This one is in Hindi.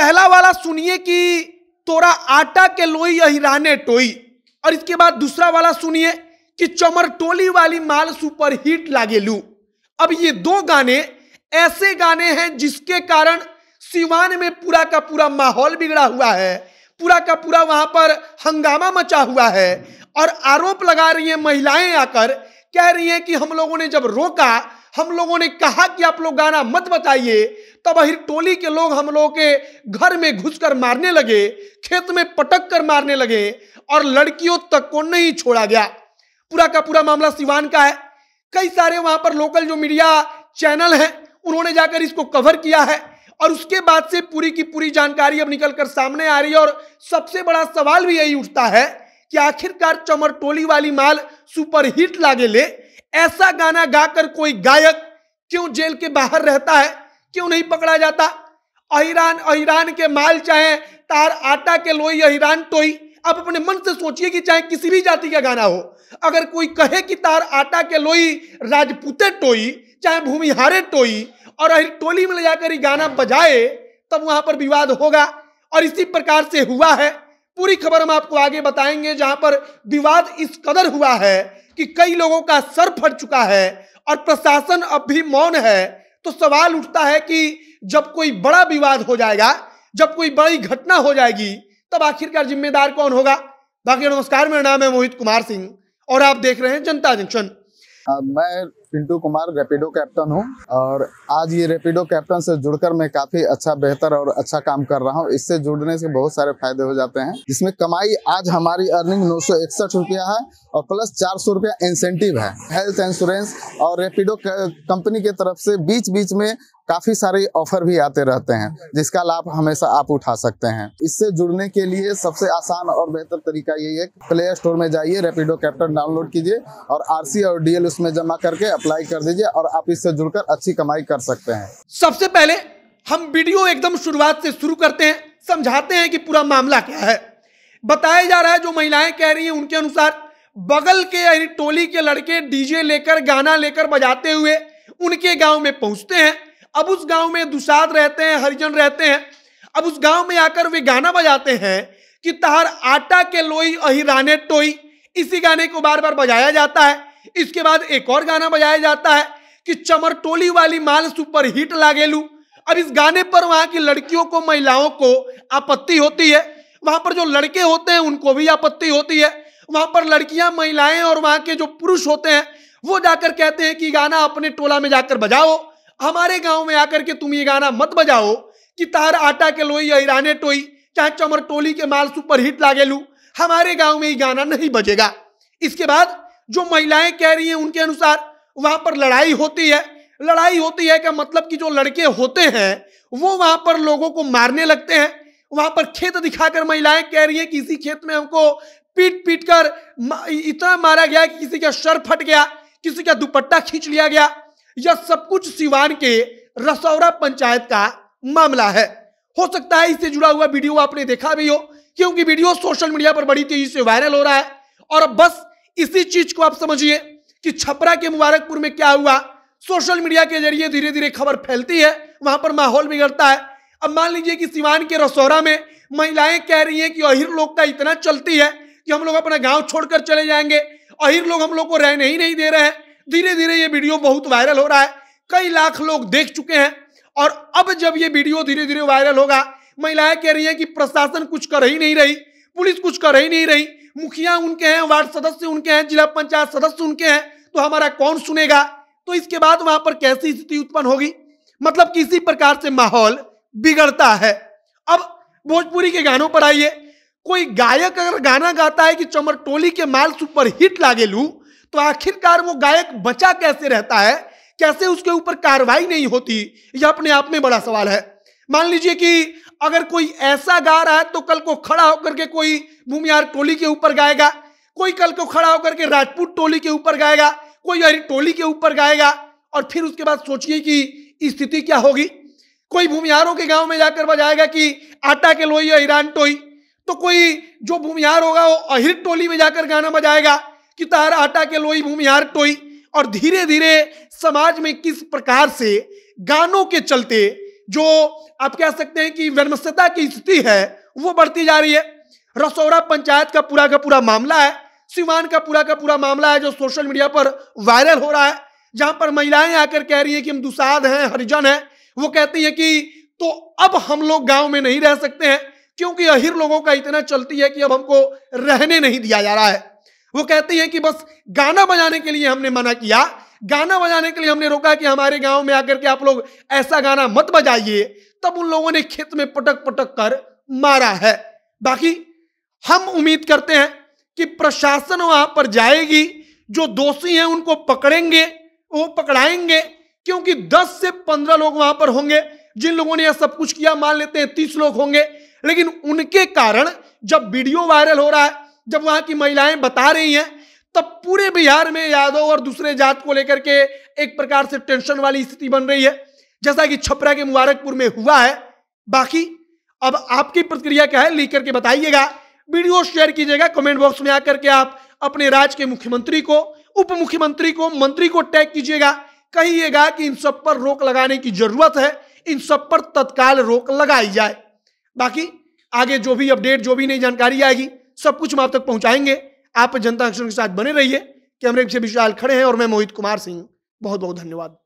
पहला वाला सुनिए कि तोरा आटा के लोई अहिराने टोई और इसके बाद दूसरा वाला सुनिए कि चमर टोली वाली माल सुपर हिट लागे लू अब ये दो गाने ऐसे गाने हैं जिसके कारण सिवान में पूरा का पूरा माहौल बिगड़ा हुआ है पूरा का पूरा वहां पर हंगामा मचा हुआ है और आरोप लगा रही है महिलाएं आकर कह रही हैं कि हम लोगों ने जब रोका हम लोगों ने कहा कि आप लोग गाना मत बताइए तब अहिर टोली के लोग हम लोगों के घर में घुसकर मारने लगे खेत में पटक कर मारने लगे और लड़कियों तक को नहीं छोड़ा गया पूरा का पूरा मामला सिवान का है कई सारे वहां पर लोकल जो मीडिया चैनल हैं उन्होंने जाकर इसको कवर किया है और उसके बाद से पूरी की पूरी जानकारी अब निकलकर सामने आ रही है और सबसे बड़ा सवाल भी यही उठता है कि आखिरकार चमर टोली वाली माल हिट लागे ले ऐसा गाना गाकर कोई गायक क्यों जेल के बाहर रहता है क्यों नहीं पकड़ा जाता अहिरान अहिरान के माल चाहे तार आटा के लोई अहिरान तोई आप अपने मन से सोचिए कि चाहे किसी भी जाति का गाना हो अगर कोई कहे कि तार आटा के लोई राजपूते टोई चाहे भूमिहारे टोई और अहिर टोली में ले जाकर ही गाना बजाए तब वहां पर विवाद होगा और इसी प्रकार से हुआ है पूरी खबर हम आपको आगे बताएंगे जहां पर विवाद इस कदर हुआ है कि कई लोगों का सर फट चुका है और प्रशासन अब भी मौन है तो सवाल उठता है कि जब कोई बड़ा विवाद हो जाएगा जब कोई बड़ी घटना हो जाएगी तब आखिरकार जिम्मेदार कौन होगा बाकी नमस्कार मेरा नाम है मोहित कुमार सिंह और आप देख रहे हैं जनता जंक्शन मैं पिंटू कुमार रेपिडो कैप्टन हूँ और आज ये रेपिडो कैप्टन से जुड़कर मैं काफी अच्छा बेहतर और अच्छा काम कर रहा हूँ इससे जुड़ने से बहुत सारे फायदे हो जाते हैं जिसमें कमाई आज हमारी अर्निंग नौ सौ इकसठ रुपया है और प्लस चार सौ रुपया इंसेंटिव है हेल्थ इंश्योरेंस और रेपिडो कंपनी के तरफ से बीच बीच में काफ़ी सारे ऑफर भी आते रहते हैं जिसका लाभ हमेशा आप उठा सकते हैं इससे जुड़ने के लिए सबसे आसान और बेहतर तरीका यही है प्ले स्टोर में जाइए रेपिडो कैप्टन डाउनलोड कीजिए और आर और डी उसमें जमा करके अप्लाई कर दीजिए और आप इससे जुड़कर अच्छी कमाई कर सकते हैं सबसे पहले हम वीडियो एकदम शुरुआत से शुरू करते हैं समझाते हैं कि पूरा मामला क्या है बताया जा रहा है जो महिलाएं कह रही हैं उनके अनुसार बगल के यानी टोली के लड़के डीजे लेकर गाना लेकर बजाते हुए उनके गांव में पहुंचते हैं अब उस गांव में दुसाद रहते हैं हरिजन रहते हैं अब उस गांव में आकर वे गाना बजाते हैं कि तहार आटा के लोई अहिराने टोई इसी गाने को बार बार बजाया जाता है इसके बाद एक और गाना बजाया जाता है कि चमर टोली वाली माल सुपर हिट लागे लू अब इस गाने पर वहां की लड़कियों को महिलाओं को आपत्ति होती है वहां पर जो लड़के होते हैं उनको भी आपत्ति होती है वहां पर लड़कियां महिलाएं और वहां के जो पुरुष होते हैं वो जाकर कहते हैं कि गाना अपने टोला में जाकर बजाओ हमारे गांव में आकर के तुम ये गाना मत बजाओ कि तार आटा के लोई ईराने टोई चाहे चमर टोली के माल सुपर हिट लागे लू हमारे गांव में ये गाना नहीं बजेगा इसके बाद जो महिलाएं कह रही हैं उनके अनुसार वहां पर लड़ाई होती है लड़ाई होती है का मतलब कि जो लड़के होते हैं वो वहां पर लोगों को मारने लगते हैं वहां पर खेत दिखाकर महिलाएं कह रही हैं कि इसी खेत में हमको पीट पीट कर इतना मारा गया कि किसी का शर फट गया किसी का दुपट्टा खींच लिया गया यह सब कुछ सिवान के रसौरा पंचायत का मामला है हो सकता है इससे जुड़ा हुआ वीडियो आपने देखा भी हो क्योंकि वीडियो सोशल मीडिया पर बड़ी तेजी से वायरल हो रहा है और अब बस इसी चीज को आप समझिए कि छपरा के मुबारकपुर में क्या हुआ सोशल मीडिया के जरिए धीरे धीरे खबर फैलती है वहां पर माहौल बिगड़ता है अब मान लीजिए कि सिवान के रसौरा में महिलाएं कह रही हैं कि अहिर लोग का इतना चलती है कि हम लोग अपना गांव छोड़कर चले जाएंगे अहिर लोग हम लोग को रहने ही नहीं दे रहे हैं धीरे धीरे ये वीडियो बहुत वायरल हो रहा है कई लाख लोग देख चुके हैं और अब जब ये वीडियो धीरे धीरे वायरल होगा महिलाएं कह रही हैं कि प्रशासन कुछ कर ही नहीं रही पुलिस कुछ कर ही नहीं रही मुखिया उनके हैं वार्ड सदस्य उनके हैं जिला पंचायत सदस्य उनके हैं तो हमारा कौन सुनेगा तो इसके बाद वहां पर कैसी स्थिति उत्पन्न होगी मतलब किसी प्रकार से माहौल बिगड़ता है अब भोजपुरी के गानों पर आइए कोई गायक अगर गाना गाता है कि चमर टोली के माल सुपर हिट लागे लू तो आखिरकार वो गायक बचा कैसे रहता है कैसे उसके ऊपर कार्रवाई नहीं होती यह अपने आप में बड़ा सवाल है मान लीजिए कि अगर कोई ऐसा गा रहा है तो कल को खड़ा होकर के कोई भूमिहार टोली के ऊपर गाएगा कोई कल को खड़ा होकर के राजपूत टोली के ऊपर गाएगा कोई अरे टोली के ऊपर गाएगा और फिर उसके बाद सोचिए कि स्थिति क्या होगी कोई भूमिहारों के गांव में जाकर बजाएगा कि आटा के लोई ईरान टोई तो कोई जो भूमिहार होगा वो अहिर टोली में जाकर गाना बजाएगा कि तार आटा के लोई भूमिहार टोई और धीरे धीरे समाज में किस प्रकार से गानों के चलते जो आप कह सकते हैं कि वर्मस्यता की स्थिति है वो बढ़ती जा रही है रसौरा पंचायत का पूरा का पूरा मामला है सिवान का पूरा का पूरा मामला है जो सोशल मीडिया पर वायरल हो रहा है जहां पर महिलाएं आकर कह रही है कि हम दुसाद हैं हरिजन हैं वो कहती हैं कि तो अब हम लोग गांव में नहीं रह सकते हैं क्योंकि अहिर लोगों का इतना चलती है कि अब हमको रहने नहीं दिया जा रहा है वो कहती हैं कि बस गाना बजाने के लिए हमने मना किया गाना बजाने के लिए हमने रोका कि हमारे गांव में आकर के आप लोग ऐसा गाना मत बजाइए तब उन लोगों ने खेत में पटक पटक कर मारा है बाकी हम उम्मीद करते हैं कि प्रशासन वहां पर जाएगी जो दोषी हैं उनको पकड़ेंगे वो पकड़ाएंगे क्योंकि 10 से 15 लोग वहां पर होंगे जिन लोगों ने यह सब कुछ किया मान लेते हैं 30 लोग होंगे लेकिन उनके कारण जब वीडियो वायरल हो रहा है जब वहां की महिलाएं बता रही हैं तब पूरे बिहार में यादव और दूसरे जात को लेकर के एक प्रकार से टेंशन वाली स्थिति बन रही है जैसा कि छपरा के मुबारकपुर में हुआ है बाकी अब आपकी प्रतिक्रिया क्या है लिख करके बताइएगा वीडियो शेयर कीजिएगा कमेंट बॉक्स में आकर के आप अपने राज्य के मुख्यमंत्री को उप मुख्यमंत्री को मंत्री को टैग कीजिएगा कहिएगा कि इन सब पर रोक लगाने की जरूरत है इन सब पर तत्काल रोक लगाई जाए बाकी आगे जो भी अपडेट जो भी नई जानकारी आएगी सब कुछ हम आप तक पहुंचाएंगे आप जनता के साथ बने रहिए कैमरे से विशाल खड़े हैं और मैं मोहित कुमार सिंह बहुत बहुत धन्यवाद